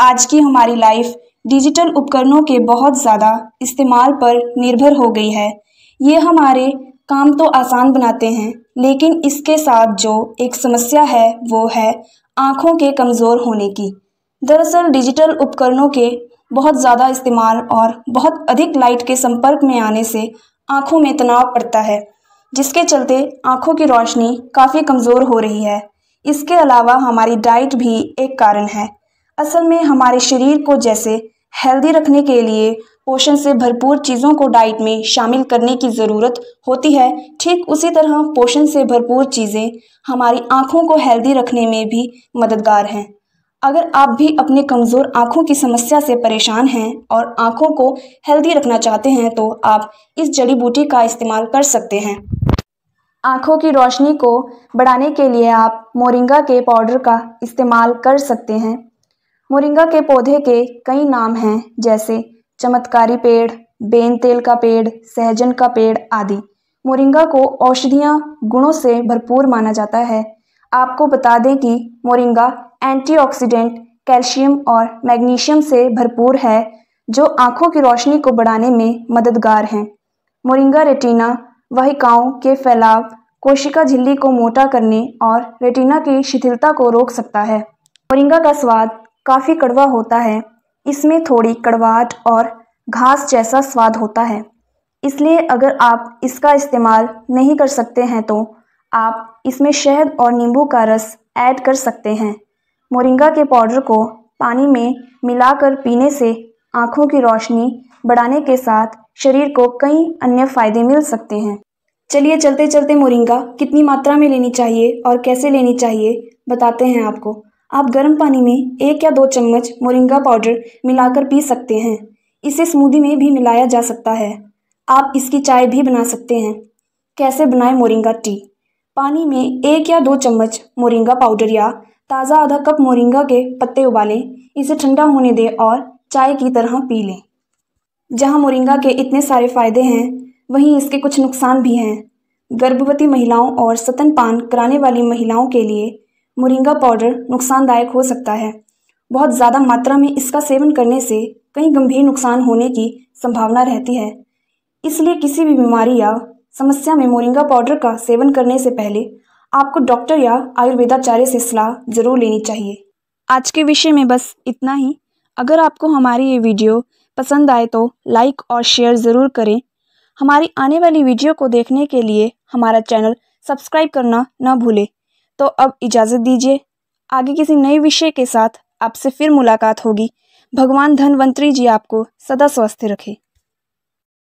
आज की हमारी लाइफ डिजिटल उपकरणों के बहुत ज़्यादा इस्तेमाल पर निर्भर हो गई है ये हमारे काम तो आसान बनाते हैं लेकिन इसके साथ जो एक समस्या है वो है आँखों के कमज़ोर होने की दरअसल डिजिटल उपकरणों के बहुत ज़्यादा इस्तेमाल और बहुत अधिक लाइट के संपर्क में आने से आँखों में तनाव पड़ता है जिसके चलते आँखों की रोशनी काफ़ी कमज़ोर हो रही है इसके अलावा हमारी डाइट भी एक कारण है असल में हमारे शरीर को जैसे हेल्दी रखने के लिए पोषण से भरपूर चीज़ों को डाइट में शामिल करने की ज़रूरत होती है ठीक उसी तरह पोषण से भरपूर चीज़ें हमारी आँखों को हेल्दी रखने में भी मददगार हैं अगर आप भी अपने कमज़ोर आँखों की समस्या से परेशान हैं और आँखों को हेल्दी रखना चाहते हैं तो आप इस जड़ी बूटी का इस्तेमाल कर सकते हैं आँखों की रोशनी को बढ़ाने के लिए आप मोरिंगा के पाउडर का इस्तेमाल कर सकते हैं मोरिंगा के पौधे के कई नाम हैं जैसे चमत्कारी पेड़ बेन तेल का पेड़ सहजन का पेड़ आदि मोरिंगा को औषधियाँ गुणों से भरपूर माना जाता है आपको बता दें कि मोरिंगा एंटीऑक्सीडेंट कैल्शियम और मैग्नीशियम से भरपूर है जो आंखों की रोशनी को बढ़ाने में मददगार हैं मोरिंगा रेटिना वहिकाओं के फैलाव कोशिका झिल्ली को मोटा करने और रेटिना की शिथिलता को रोक सकता है मोरिंगा का स्वाद काफ़ी कड़वा होता है इसमें थोड़ी कड़वाहट और घास जैसा स्वाद होता है इसलिए अगर आप इसका इस्तेमाल नहीं कर सकते हैं तो आप इसमें शहद और नींबू का रस ऐड कर सकते हैं मोरिंगा के पाउडर को पानी में मिलाकर पीने से आँखों की रोशनी बढ़ाने के साथ शरीर को कई अन्य फायदे मिल सकते हैं चलिए चलते चलते मोरिंगा कितनी मात्रा में लेनी चाहिए और कैसे लेनी चाहिए बताते हैं आपको आप गर्म पानी में एक या दो चम्मच मोरिंगा पाउडर मिलाकर पी सकते हैं इसे स्मूदी में भी मिलाया जा सकता है आप इसकी चाय भी बना सकते हैं कैसे बनाएं मोरिंगा टी पानी में एक या दो चम्मच मोरिंगा पाउडर या ताज़ा आधा कप मोरिंगा के पत्ते उबालें इसे ठंडा होने दें और चाय की तरह पी लें जहाँ मोरिंगा के इतने सारे फ़ायदे हैं वहीं इसके कुछ नुकसान भी हैं गर्भवती महिलाओं और स्तनपान कराने वाली महिलाओं के लिए मुरिंगा पाउडर नुकसानदायक हो सकता है बहुत ज़्यादा मात्रा में इसका सेवन करने से कई गंभीर नुकसान होने की संभावना रहती है इसलिए किसी भी बीमारी या समस्या में मोरिंगा पाउडर का सेवन करने से पहले आपको डॉक्टर या आयुर्वेदाचार्य से सलाह ज़रूर लेनी चाहिए आज के विषय में बस इतना ही अगर आपको हमारी ये वीडियो पसंद आए तो लाइक और शेयर ज़रूर करें हमारी आने वाली वीडियो को देखने के लिए हमारा चैनल सब्सक्राइब करना न भूलें तो अब इजाज़त दीजिए आगे किसी नए विषय के साथ आपसे फिर मुलाकात होगी भगवान धनवंतरी जी आपको सदा स्वस्थ रखें